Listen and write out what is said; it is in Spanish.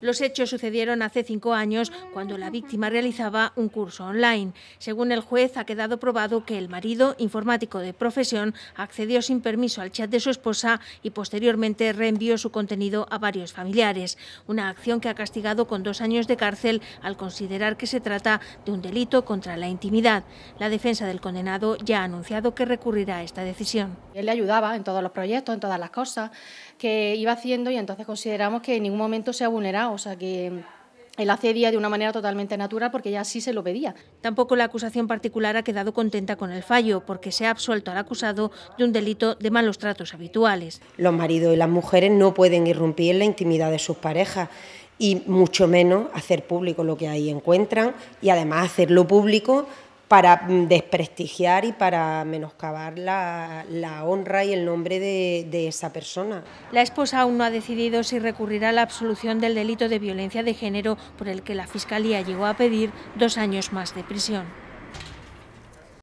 Los hechos sucedieron hace cinco años cuando la víctima realizaba un curso online. Según el juez, ha quedado probado que el marido, informático de profesión, accedió sin permiso al chat de su esposa y posteriormente reenvió su contenido a varios familiares. Una acción que ha castigado con dos años de cárcel al considerar que se trata de un delito contra la intimidad. La defensa del condenado ya ha anunciado que recurrirá a esta decisión. Él le ayudaba en todos los proyectos, en todas las cosas que iba haciendo y entonces consideramos que en ningún momento se ha o sea que mm, él accedía de una manera totalmente natural porque ya así se lo pedía. Tampoco la acusación particular ha quedado contenta con el fallo porque se ha absuelto al acusado de un delito de malos tratos habituales. Los maridos y las mujeres no pueden irrumpir en la intimidad de sus parejas y mucho menos hacer público lo que ahí encuentran y además hacerlo público para mm, desprestigiar y para menoscabar la, honra y el nombre de, esa persona. La esposa aún no ha decidido si recurrirá a la absolución del delito de violencia de género por el que la Fiscalía llegó a pedir dos años más de prisión.